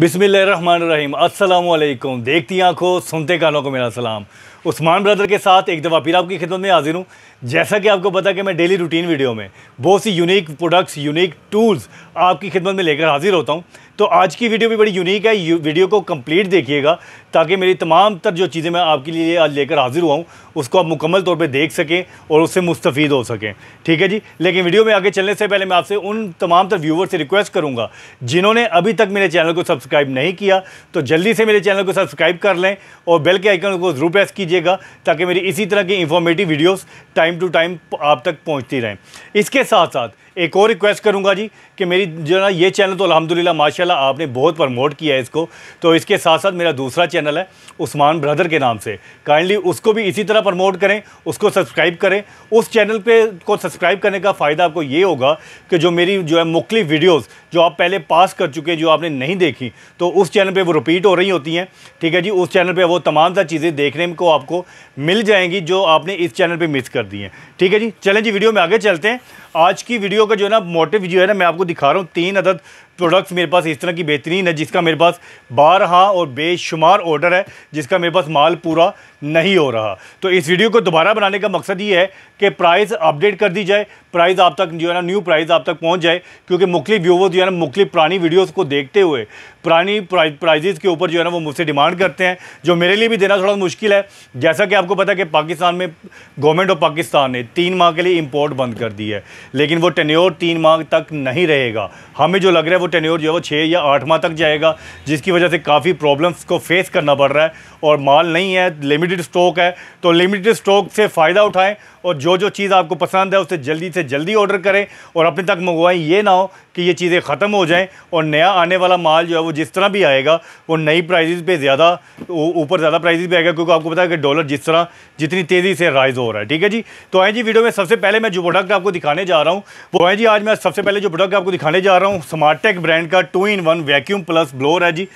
बिसमीम असलकुम देखती आंखों सुनते कानों को मेरा सलाम उस्मान ब्रदर के साथ एक दफ़ा फिर आपकी खिदमत में हाजिर हूँ जैसा कि आपको पता है कि मैं डेली रूटीन वीडियो में बहुत सी यूनिक प्रोडक्ट्स यूनिक टूल्स आपकी खिदमत में लेकर हाजिर होता हूँ तो आज की वीडियो भी बड़ी यूनिक है वीडियो को कंप्लीट देखिएगा ताकि मेरी तमाम तर जो चीज़ें मैं आपके लिए आज लेकर हाजिर हुआ हूँ उसको आप मुकम्मल तौर पर देख सकें और उससे मुस्तफ़ हो सकें ठीक है जी लेकिन वीडियो में आगे चलने से पहले मैं आपसे उन तमाम तर व्यूवर से रिक्वेस्ट करूँगा जिन्होंने अभी तक मेरे चैनल को सब्सक्राइब नहीं किया तो जल्दी से मेरे चैनल को सब्सक्राइब कर लें और बेल के आइकन को ज़रूर प्रेस कीजिएगा ताकि मेरी इसी तरह की informative videos time to time आप तक पहुँचती रहें इसके साथ साथ एक और रिक्वेस्ट करूँगा जी कि मेरी जो ना ये चैनल तो अलहमदिल्ला माशाल्लाह आपने बहुत प्रमोट किया है इसको तो इसके साथ साथ मेरा दूसरा चैनल है उस्मान ब्रदर के नाम से काइंडली उसको भी इसी तरह प्रमोट करें उसको सब्सक्राइब करें उस चैनल पे को सब्सक्राइब करने का फ़ायदा आपको ये होगा कि जो मेरी जो है मुख्तलि वीडियोज़ जो आप पहले पास कर चुके हैं जो आपने नहीं देखी तो उस चैनल पर वो रिपीट हो रही होती हैं ठीक है जी उस चैनल पर वो तमाम सारी चीज़ें देखने को आपको मिल जाएंगी जो आपने इस चैनल पर मिस कर दी हैं ठीक है जी चलें जी वीडियो में आगे चलते हैं आज की वीडियो का जो है ना मोटिव जो है ना मैं आपको दिखा रहा हूँ तीन अदद प्रोडक्ट्स मेरे पास इस तरह की बेहतरीन है जिसका मेरे पास बारहा और बेशुमार ऑर्डर है जिसका मेरे पास माल पूरा नहीं हो रहा तो इस वीडियो को दोबारा बनाने का मकसद ये है कि प्राइस अपडेट कर दी जाए प्राइस आप तक जो है ना न्यू प्राइस आप तक पहुंच जाए क्योंकि मुख्तु व्यूवर जो है ना मुख्तु पुरानी वीडियोस को देखते हुए पुरानी प्राइजेज़ के ऊपर जो है ना वो मुझसे डिमांड करते हैं जो मेरे लिए भी देना थोड़ा मुश्किल है जैसा कि आपको पता है कि पाकिस्तान में गवर्नमेंट ऑफ पाकिस्तान ने तीन माह के लिए इम्पोर्ट बंद कर दी है लेकिन वो टेन्योर तीन माह तक नहीं रहेगा हमें जो लग रहा है वो टेन्योर जो है वो छः या आठ माह तक जाएगा जिसकी वजह से काफ़ी प्रॉब्लम्स को फेस करना पड़ रहा है और माल नहीं है लिमिटेड लिमिटेड स्टॉक है तो लिमिटेड स्टॉक से फ़ायदा उठाएं और जो जो चीज़ आपको पसंद है उसे जल्दी से जल्दी ऑर्डर करें और अपने तक मंगवाएं ये ना हो कि ये चीज़ें ख़त्म हो जाएँ और नया आने वाला माल जो है वो जिस तरह भी आएगा वो नई प्राइजेज पर ज़्यादा ऊपर ज़्यादा प्राइजेज पर आएगा क्योंकि आपको पता है कि डॉलर जिस तरह जितनी तेज़ी से राइज़ हो रहा है ठीक है जी तो आए जी वीडियो में सबसे पहले मैं जो प्रोडक्ट आपको दिखाने जा रहा हूँ वो आए जी आज मैं सबसे पहले जो प्रोडक्ट आपको दिखाने जा रहा हूँ स्मार्टेक ब्रांड का two in one vacuum plus blower है जी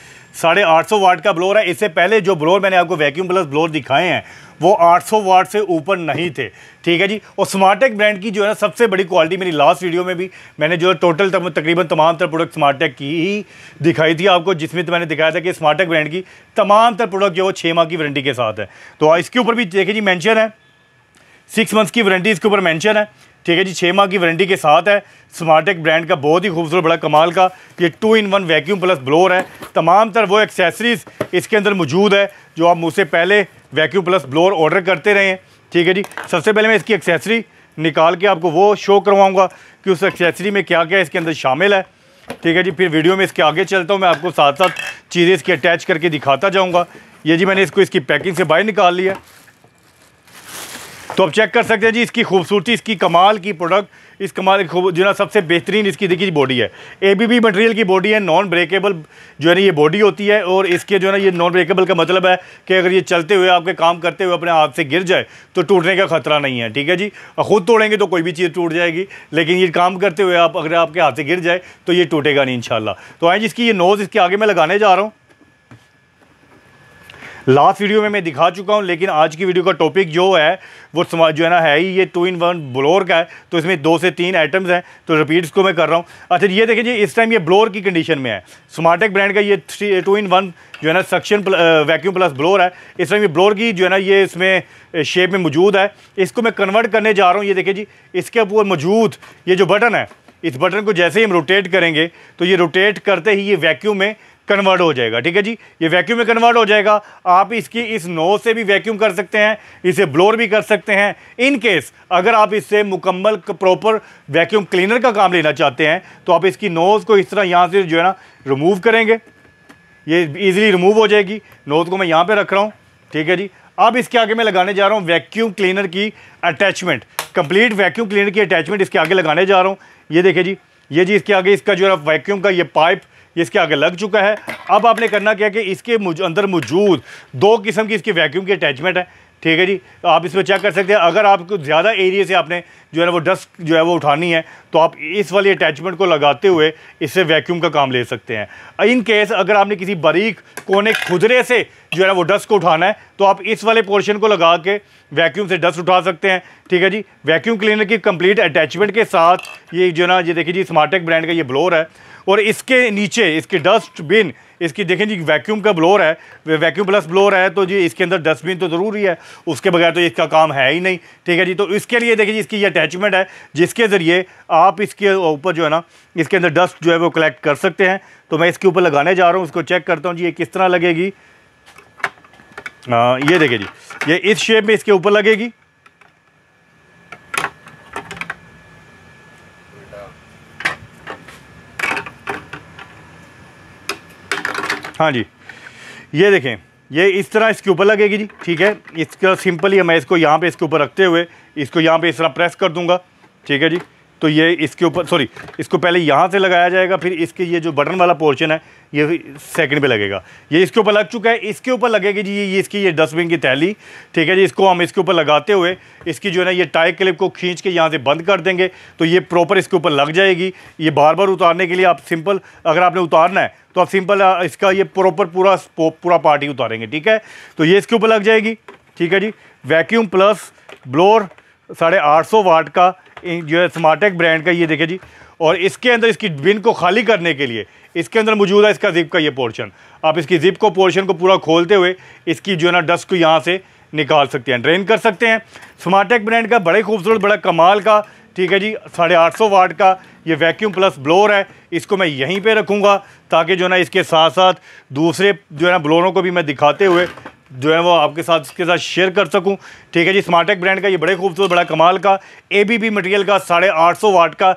साढ़े आठ सौ वाट का ब्लोर है इससे पहले जो ब्लोर मैंने आपको वैक्यूम प्लस ब्लोर दिखाए हैं वो 800 वाट से ऊपर नहीं थे ठीक है जी और स्मार्टेक ब्रांड की जो है ना सबसे बड़ी क्वालिटी मेरी लास्ट वीडियो में भी मैंने जो है टोटल तक, तकरीबन तमाम तरह प्रोडक्ट स्मार्टेक की ही दिखाई थी आपको जिसमें तो मैंने दिखाया था कि स्मार्टेक ब्रांड की तमाम तरह प्रोडक्ट जो है वो छः माह की वारंटी के साथ है तो इसके ऊपर भी देखिए जी मैंशन है सिक्स मंथ्स की वारंटी इसके ऊपर मैंशन है ठीक है जी छः माह की वारंटी के साथ है स्मार्टेक ब्रांड का बहुत ही खूबसूरत बड़ा कमाल का ये two in one vacuum plus blower है तमाम तरह वो एक्सेसरीज़ इसके अंदर मौजूद है जो आप मुझसे पहले वैक्यू प्लस ब्लोअर ऑर्डर करते रहे हैं ठीक है जी सबसे पहले मैं इसकी एक्सेसरी निकाल के आपको वो शो करवाऊँगा कि उस एक्सेसरी में क्या क्या इसके अंदर शामिल है ठीक है जी फिर वीडियो में इसके आगे चलता हूँ मैं आपको साथ साथ चीज़ें इसकी अटैच करके दिखाता जाऊँगा ये जी मैंने इसको इसकी पैकिंग से बाहर निकाल लिया तो आप चेक कर सकते हैं जी इसकी खूबसूरती इसकी कमाल की प्रोडक्ट इस कमाल की जो ना सबसे बेहतरीन इसकी देखिए बॉडी है ए बी बी मटेरियल की बॉडी है नॉन ब्रेकेबल जो है ना ये बॉडी होती है और इसके जो है ना ये नॉन ब्रेकेबल का मतलब है कि अगर ये चलते हुए आपके काम करते हुए अपने हाथ से गिर जाए तो टूटने का ख़तरा नहीं है ठीक है जी खुद तोड़ेंगे तो कोई भी चीज़ टूट जाएगी लेकिन ये काम करते हुए आप अगर आपके हाथ से गिर जाए तो ये टूटेगा नहीं इन तो आए जी इसकी ये नोज़ इसके आगे मैं लगाने जा रहा हूँ लास्ट वीडियो में मैं दिखा चुका हूँ लेकिन आज की वीडियो का टॉपिक जो है वो जो है ना है ही ये टू इन वन ब्लोर का है तो इसमें दो से तीन आइटम्स हैं तो रिपीट्स को मैं कर रहा हूँ अच्छा ये देखिए जी इस टाइम ये ब्लोर की कंडीशन में है स्मार्टेक ब्रांड का ये थ्री टू इन वन जो है ना सक्शन वैक्यूम प्लस ब्लोर है इस टाइम ये ब्लोर की जो है ना ये इसमें शेप में मौजूद है इसको मैं कन्वर्ट करने जा रहा हूँ ये देखिए जी इसके ऊपर मौजूद ये जो बटन है इस बटन को जैसे ही हम रोटेट करेंगे तो ये रोटेट करते ही ये वैक्यूम में कन्वर्ट हो जाएगा ठीक है जी ये वैक्यूम में कन्वर्ट हो जाएगा आप इसकी इस नोज से भी वैक्यूम कर सकते हैं इसे ब्लोर भी कर सकते हैं इन केस अगर आप इससे मुकम्मल प्रॉपर वैक्यूम क्लीनर का काम लेना चाहते हैं तो आप इसकी नोज़ को इस तरह यहाँ से जो है ना रिमूव करेंगे ये ईजिली रिमूव हो जाएगी नोज़ को मैं यहाँ पर रख रहा हूँ ठीक है जी अब इसके आगे मैं लगाने जा रहा हूँ वैक्यूम क्लीनर की अटैचमेंट कंप्लीट वैक्यूम क्लीनर की अटैचमेंट इसके आगे लगाने जा रहा हूँ ये देखिए जी ये जी इसके आगे इसका जो है वैक्यूम का ये पाइप ये इसके आगे लग चुका है अब आपने करना क्या कि इसके अंदर मौजूद दो किस्म की इसकी वैक्यूम की अटैचमेंट है ठीक है जी तो आप इसमें चेक कर सकते हैं अगर आपको ज़्यादा एरिए से आपने जो है ना वो डस्ट जो है वो उठानी है तो आप इस वाली अटैचमेंट को लगाते हुए इससे वैक्यूम का काम ले सकते हैं इन केस अगर आपने किसी बारीक कोने खुदरे से जो है ना वो डस्ट को उठाना है तो आप इस वाले पोर्शन को लगा के वैक्यूम से डस्ट उठा सकते हैं ठीक है जी वैक्यूम क्लीनर की कंप्लीट अटैचमेंट के साथ ये जो है ना ये देखिए जी स्मार्टेक ब्रांड का ये ब्लोर है और इसके नीचे इसके डस्टबिन इसकी देखें जी वैक्यूम का ब्लोर है वैक्यूम प्लस ब्लोर है तो जी इसके अंदर डस्टबिन तो ज़रूरी है उसके बगैर तो इसका काम है ही नहीं ठीक है जी तो इसके लिए देखिए जी इसकी ये अटैचमेंट है जिसके ज़रिए आप इसके ऊपर जो है ना इसके अंदर डस्ट जो है वो कलेक्ट कर सकते हैं तो मैं इसके ऊपर लगाने जा रहा हूँ उसको चेक करता हूँ जी ये किस तरह लगेगी आ, हाँ, ये देखिए जी ये इस शेप में इसके ऊपर लगेगी हाँ जी ये देखें ये इस तरह इसके ऊपर लगेगी जी ठीक है इसका सिंपली मैं इसको यहाँ पे इसके ऊपर रखते हुए इसको यहाँ पे इस तरह प्रेस कर दूंगा ठीक है जी तो ये इसके ऊपर सॉरी इसको पहले यहाँ से लगाया जाएगा फिर इसके ये जो बटन वाला पोर्शन है ये सेकंड पे लगेगा ये इसके ऊपर लग चुका है इसके ऊपर लगेगी जी ये इसकी ये डस्टबिन की थैली ठीक है जी इसको हम इसके ऊपर लगाते हुए इसकी जो है ना ये टाइप क्लिप को खींच के यहाँ से बंद कर देंगे तो ये प्रॉपर इसके ऊपर लग जाएगी ये बार बार उतारने के लिए आप सिंपल अगर आपने उतारना है तो आप सिंपल इसका ये प्रॉपर पूरा पूरा पार्ट ही उतारेंगे ठीक है तो ये इसके ऊपर लग जाएगी ठीक है जी वैक्यूम प्लस ब्लोर साढ़े आठ सौ वाट का जो है स्मार्टेक ब्रांड का ये देखे जी और इसके अंदर इसकी बिन को खाली करने के लिए इसके अंदर मौजूद है इसका जिप का ये पोर्शन आप इसकी जिप को पोर्शन को पूरा खोलते हुए इसकी जो है ना डस्ट को यहाँ से निकाल सकते हैं ड्रेन कर सकते हैं स्मार्टेक ब्रांड का बड़े खूबसूरत बड़ा कमाल का ठीक है जी साढ़े आठ सौ वाट का ये वैक्यूम प्लस ब्लोर है इसको मैं यहीं पे रखूँगा ताकि जो है ना इसके साथ साथ दूसरे जो है ना ब्लोरों को भी मैं दिखाते हुए जो है वो आपके साथ इसके साथ शेयर कर सकूं ठीक है जी स्मार्टेक ब्रांड का ये बड़े खूबसूरत बड़ा कमाल का ए बी बी मटेरियल का साढ़े आठ सौ वाट का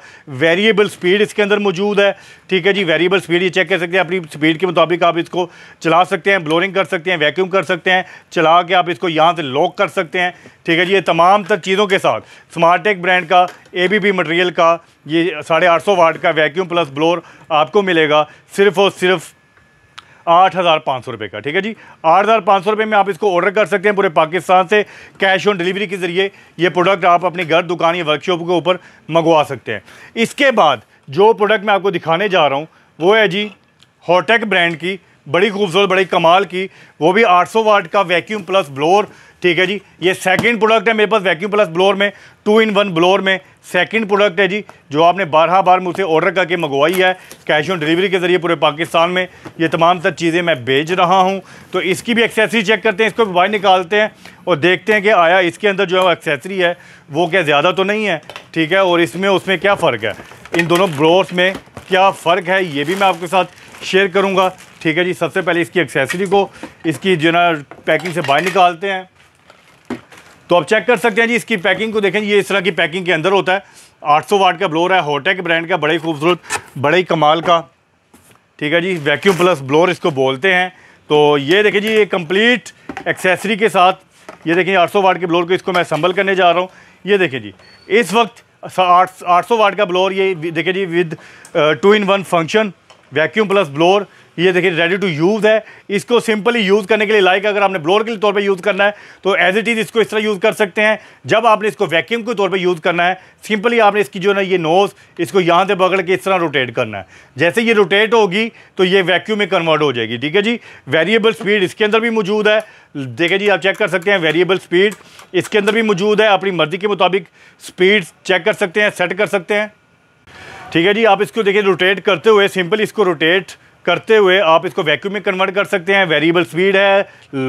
वेरिएबल स्पीड इसके अंदर मौजूद है ठीक है जी वेरिएबल स्पीड ये चेक कर सकते हैं अपनी स्पीड के मुताबिक आप इसको चला सकते हैं ब्लोरिंग कर सकते हैं वैक्यूम कर सकते हैं चला के आप इसको यहाँ से लॉक कर सकते हैं ठीक है जी ये तमाम चीज़ों के साथ स्मार्टेक ब्रांड का ए बी बी मटेरियल का ये साढ़े आठ सौ वाट का वैक्यूम प्लस ब्लोर आपको मिलेगा सिर्फ़ और सिर्फ़ आठ हज़ार पाँच सौ रुपये का ठीक है जी आठ हज़ार पाँच सौ रुपये में आप इसको ऑर्डर कर सकते हैं पूरे पाकिस्तान से कैश ऑन डिलीवरी के ज़रिए ये प्रोडक्ट आप अपने घर दुकान या वर्कशॉप के ऊपर मंगवा सकते हैं इसके बाद जो प्रोडक्ट मैं आपको दिखाने जा रहा हूँ वो है जी हॉटेक ब्रांड की बड़ी खूबसूरत बड़ी कमाल की वो भी आठ सौ वाट का वैक्यूम प्लस ब्लोर ठीक है जी ये सेकेंड प्रोडक्ट है मेरे पास वैक्यूम प्लस ब्लोर में टू इन वन ब्लोर में सेकंड प्रोडक्ट है जी जो आपने बारह बार मुझसे ऑर्डर करके मंगवाई है कैश ऑन डिलीवरी के ज़रिए पूरे पाकिस्तान में ये तमाम सब चीज़ें मैं भेज रहा हूँ तो इसकी भी एक्सेसरी चेक करते हैं इसको भी बाहर निकालते हैं और देखते हैं कि आया इसके अंदर जो है एक्सेसरी है वो क्या ज़्यादा तो नहीं है ठीक है और इसमें उसमें क्या फ़र्क है इन दोनों ब्रोस में क्या फ़र्क है ये भी मैं आपके साथ शेयर करूँगा ठीक है जी सबसे पहले इसकी एक्सेसरी को इसकी जो ना पैकिंग से बाहर निकालते हैं तो आप चेक कर सकते हैं जी इसकी पैकिंग को देखें ये इस तरह की पैकिंग के अंदर होता है 800 वाट का ब्लोर है होटेक ब्रांड का बड़े खूबसूरत बड़े ही कमाल का ठीक है जी वैक्यूम प्लस ब्लोर इसको बोलते हैं तो ये देखें जी ये कंप्लीट एक्सेसरी के साथ ये देखें आठ सौ वाट के ब्लोर को इसको मैं संभल करने जा रहा हूँ ये देखें जी इस वक्त आठ आठ सौ वाट का ब्लोर ये देखें जी with two in one function vacuum plus blower ये देखिए रेडी टू यूज़ है इसको सिंपली यूज़ करने के लिए लाइक अगर आपने ब्लोअर के तौर पे यूज़ करना है तो एज इट इज़ इसको इस तरह यूज़ कर सकते हैं जब आपने इसको वैक्यूम के तौर पे यूज़ करना है सिंपली आपने इसकी जो है ना ये नोज़ इसको यहाँ से पकड़ के इस तरह रोटेट करना है जैसे ये रोटेट होगी तो ये वैक्यूम में कन्वर्ट हो जाएगी ठीक है जी वेरिएबल स्पीड इसके अंदर भी मौजूद है देखिए जी आप चेक कर सकते हैं वेरिएबल स्पीड इसके अंदर भी मौजूद है अपनी मर्ज़ी के मुताबिक स्पीड चेक कर सकते हैं सेट कर सकते हैं ठीक है जी आप इसको देखिए रोटेट करते हुए सिंपली इसको रोटेट करते हुए आप इसको वैक्यूम में कन्वर्ट कर सकते हैं वेरिएबल स्पीड है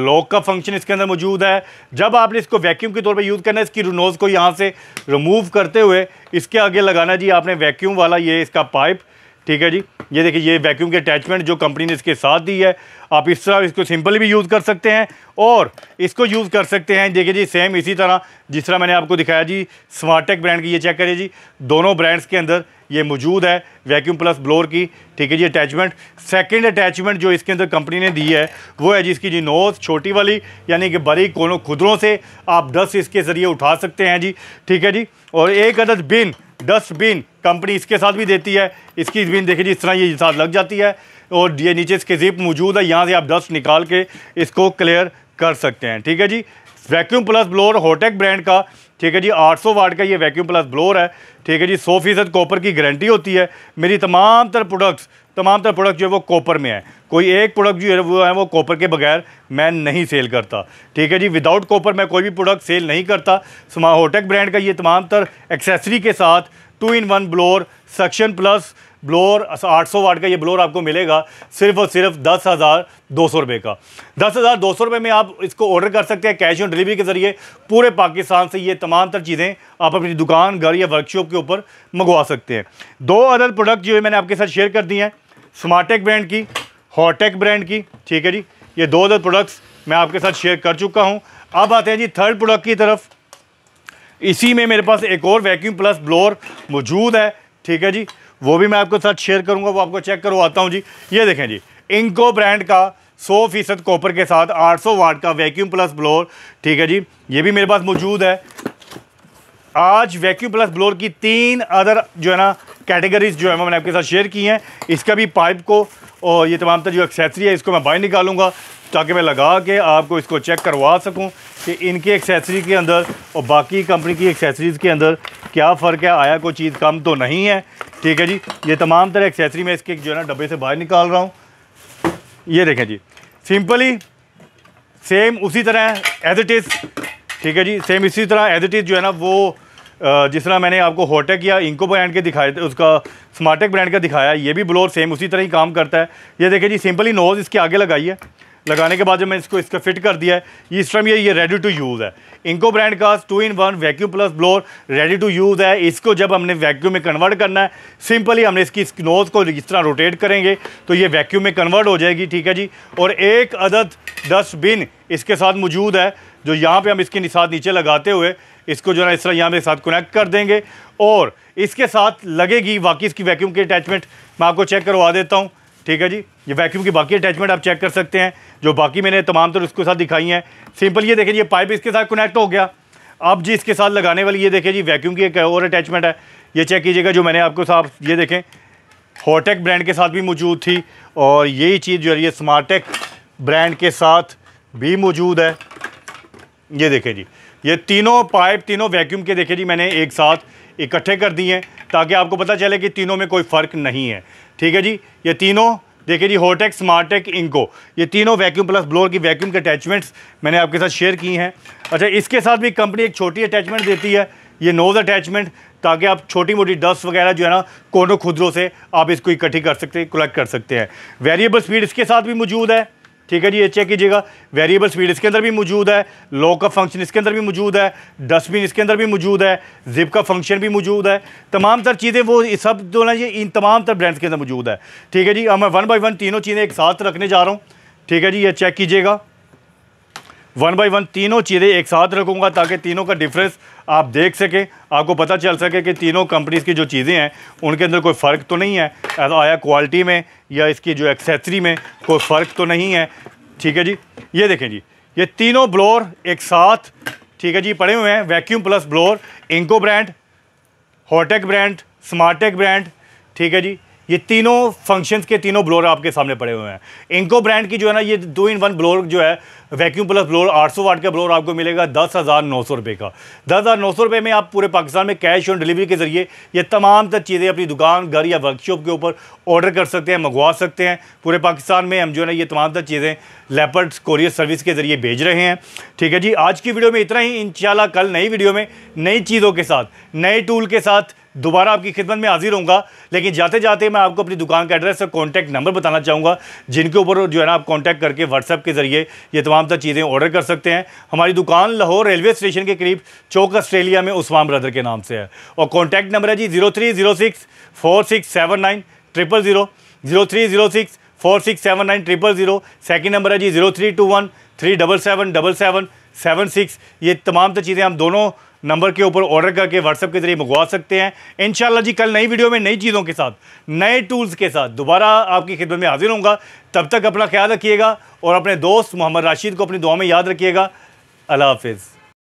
लॉक का फंक्शन इसके अंदर मौजूद है जब आपने इसको वैक्यूम के तौर पे यूज़ करना है इसकी नोज़ को यहाँ से रिमूव करते हुए इसके आगे लगाना जी आपने वैक्यूम वाला ये इसका पाइप ठीक है जी ये देखिए ये वैक्यूम के अटैचमेंट जो कंपनी ने इसके साथ दी है आप इस तरह इसको सिंपल भी यूज़ कर सकते हैं और इसको यूज़ कर सकते हैं देखिए जी सेम इसी तरह जिस तरह मैंने आपको दिखाया जी स्मार्टेक ब्रांड की ये चेक करिए जी दोनों ब्रांड्स के अंदर ये मौजूद है वैक्यूम प्लस ब्लोर की ठीक है जी अटैचमेंट सेकेंड अटैचमेंट जो इसके अंदर कंपनी ने दी है वो है जिसकी जी नोज छोटी वाली यानी कि बड़ी कोनों खुदरों से आप डस्ट इसके ज़रिए उठा सकते हैं जी ठीक है जी और एक अदद बिन डस्टबिन कंपनी इसके साथ भी देती है इसकी ज़मीन देखिए जी इस तरह ये साथ लग जाती है और ये नीचे इसके जिप मौजूद है यहाँ से आप डस्ट निकाल के इसको क्लियर कर सकते हैं ठीक है जी vacuum plus blower Hotech brand का ठीक है जी 800 वाट का ये वैक्यूम प्लस ब्लोर है ठीक है जी सौ फीसद कॉपर की गारंटी होती है मेरी तमाम तर प्रोडक्ट्स तमाम तर प्रोडक्ट जो है वो कॉपर में है कोई एक प्रोडक्ट जो है वो है वो कॉपर के बगैर मैं नहीं सेल करता ठीक है जी विदाउट कॉपर मैं कोई भी प्रोडक्ट सेल नहीं करता होटेक ब्रांड का ये तमाम तर एक्सेसरी के साथ two in one blower suction plus blower 800 watt का ये ब्लोर आपको मिलेगा सिर्फ और सिर्फ दस हज़ार दो सौ रुपये का दस हज़ार दो सौ रुपये में आप इसको ऑर्डर कर सकते हैं कैश ऑन डिलीवरी के ज़रिए पूरे पाकिस्तान से ये तमाम तर चीज़ें आप अपनी दुकान घर या वर्कशॉप के ऊपर मंगवा सकते हैं दो अदर प्रोडक्ट जो है मैंने आपके साथ शेयर कर दिए हैं स्मार्टेक ब्रांड की हॉटेक ब्रांड की ठीक है जी ये दो अदर प्रोडक्ट्स मैं आपके साथ शेयर कर चुका हूँ अब आते हैं जी थर्ड प्रोडक्ट की तरफ इसी में मेरे पास एक और वैक्यूम प्लस ब्लोअर मौजूद है ठीक है जी वो भी मैं आपके साथ शेयर करूँगा वो आपको चेक करवाता हूँ जी ये देखें जी इंको ब्रांड का सौ फीसद कॉपर के साथ 800 वाट का वैक्यूम प्लस ब्लोअर ठीक है जी ये भी मेरे पास मौजूद है आज वैक्यूम प्लस ब्लोअर की तीन अदर जो है ना कैटेगरीज जो है मैंने आपके साथ शेयर की हैं इसका भी पाइप को और ये तमाम तर जो एक्सेसरी है इसको मैं बाहर निकालूंगा ताकि मैं लगा के आपको इसको चेक करवा सकूं कि इनके एक्सेसरी के अंदर और बाकी कंपनी की एक्सेसरीज़ के अंदर क्या फ़र्क है आया कोई चीज़ कम तो नहीं है ठीक है जी ये तमाम तरह एक्सेसरी मैं इसके जो है ना डब्बे से बाहर निकाल रहा हूँ ये देखें जी सिंपली सेम उसी तरह एज इट इज़ ठीक है जी सेम इसी तरह एज इट इज़ जो है ना वो जिस तरह मैंने आपको होटेक या इंको ब्रांड के दिखाए थे उसका स्मार्टेक ब्रांड का दिखाया ये भी ब्लोर सेम उसी तरह ही काम करता है ये देखें जी सिंपली नोज़ इसके आगे लगाई है लगाने के बाद जब मैं इसको इसका फिट कर दिया है इस टाइम ये ये रेडी टू यूज़ है इंको ब्रांड का two in one vacuum plus blower ready to use है इसको जब हमने वैक्यूम में कन्वर्ट करना है सिंपली हमने इसकी इस नोज़ को इस तरह रोटेट करेंगे तो ये वैक्यूम में कन्वर्ट हो जाएगी ठीक है जी और एक अदद डस्टबिन इसके साथ मौजूद है जो यहाँ पर हम इसके साथ नीचे लगाते हुए इसको जो है इस तरह यहाँ मेरे साथ कनेक्ट कर देंगे और इसके साथ लगेगी बाकी इसकी वैक्यूम की अटैचमेंट मैं आपको चेक करवा देता हूँ ठीक है जी ये वैक्यूम की बाकी अटैचमेंट आप चेक कर सकते हैं जो बाकी मैंने तमाम तरह उसके साथ दिखाई हैं सिंपल ये देखें ये पाइप इसके साथ कनेक्ट हो गया अब जी इसके साथ लगाने वाली ये देखें जी वैक्यूम की एक और अटैचमेंट है ये चेक कीजिएगा जो मैंने आपको साफ ये देखें हॉटेक ब्रांड के साथ भी मौजूद थी और यही चीज़ जो है ये स्मार्टेक ब्रांड के साथ भी मौजूद है ये देखें जी ये तीनों पाइप तीनों वैक्यूम के देखे जी मैंने एक साथ इकट्ठे कर दिए हैं ताकि आपको पता चले कि तीनों में कोई फ़र्क नहीं है ठीक है जी ये तीनों देखिए जी होटेक स्मार्टेक इंको ये तीनों वैक्यूम प्लस ब्लोअर की वैक्यूम के अटैचमेंट्स मैंने आपके साथ शेयर की हैं अच्छा इसके साथ भी कंपनी एक छोटी अटैचमेंट देती है ये नोज़ अटैचमेंट ताकि आप छोटी मोटी डस्ट वगैरह जो है ना कोनों खुदरों से आप इसको इकट्ठी कर सकते कलेक्ट कर सकते हैं वेरिएबल स्पीड इसके साथ भी मौजूद है ठीक है जी ये चेक कीजिएगा वेरिएबल स्पीड इसके अंदर भी मौजूद है लॉक का फंक्शन इसके अंदर भी मौजूद है डस्टबिन इसके अंदर भी मौजूद है जिप का फंक्शन भी मौजूद है तमाम तर चीज़ें वो सब जो है ये इन तमाम तर ब्रांड्स के अंदर मौजूद है ठीक है जी अब मैं वन बाई वन तीनों चीज़ें एक साथ रखने जा रहा हूँ ठीक है जी ये चेक कीजिएगा वन बाई वन तीनों चीज़ें एक साथ रखूँगा ताकि तीनों का डिफरेंस आप देख सकें आपको पता चल सके कि तीनों कंपनीज़ की जो चीज़ें हैं उनके अंदर कोई फ़र्क तो नहीं है आया क्वालिटी में या इसकी जो एक्सेसरी में कोई फ़र्क तो नहीं है ठीक है जी ये देखें जी ये तीनों ब्लोर एक साथ ठीक है जी पड़े हुए हैं vacuum plus blower Inco brand Hotech brand Smartech brand ठीक है जी ये तीनों फंक्शंस के तीनों ब्लोर आपके सामने पड़े हुए हैं इंको ब्रांड की जो है ना ये दो इन वन ब्लोर जो है वैक्यूम प्लस ब्लोर 800 वाट का ब्लोर आपको मिलेगा दस हज़ार नौ सौ रुपये का दस हज़ार नौ सौ रुपये में आप पूरे पाकिस्तान में कैश ऑन डिलीवरी के ज़रिए ये तमाम तर चीज़ें अपनी दुकान घर या वर्कशॉप के ऊपर ऑर्डर कर सकते हैं मंगवा सकते हैं पूरे पाकिस्तान में हम जो है ना ये तमाम तर चीज़ें लेपर्ड कोरियर सर्विस के ज़रिए भेज रहे हैं ठीक है जी आज की वीडियो में इतना ही इन कल नई वीडियो में नई चीज़ों के साथ नए टूल के साथ दोबारा आपकी खिदमत में हाजिर होऊंगा लेकिन जाते जाते मैं आपको अपनी दुकान का एड्रेस और कॉन्टैक्ट नंबर बताना चाहूँगा जिनके ऊपर जो है ना आप कॉन्टैक्ट करके व्हाट्सअप के ज़रिए ये तमाम तमाम चीज़ें ऑर्डर कर सकते हैं हमारी दुकान लाहौर रेलवे स्टेशन के करीब चौक ऑस्ट्रेलिया में उस्मान ब्रदर के नाम से है और कॉन्टैक्ट नंबर है जी zero three zero six four six seven nine triple zero zero three zero six four six seven nine triple zero second number है जी zero three two one three double seven double seven seven six ये तमाम तो चीज़ें हम दोनों number के ऊपर ऑर्डर करके व्हाट्सअप के जरिए मंगवा सकते हैं इन जी कल नई वीडियो में नई चीज़ों के साथ नए टूल्स के साथ दोबारा आपकी खिदमत में हाजिर होंगे तब तक अपना ख्याल रखिएगा और अपने दोस्त मोहम्मद राशिद को अपनी दुआ में याद रखिएगा अल्लाह हाफिज़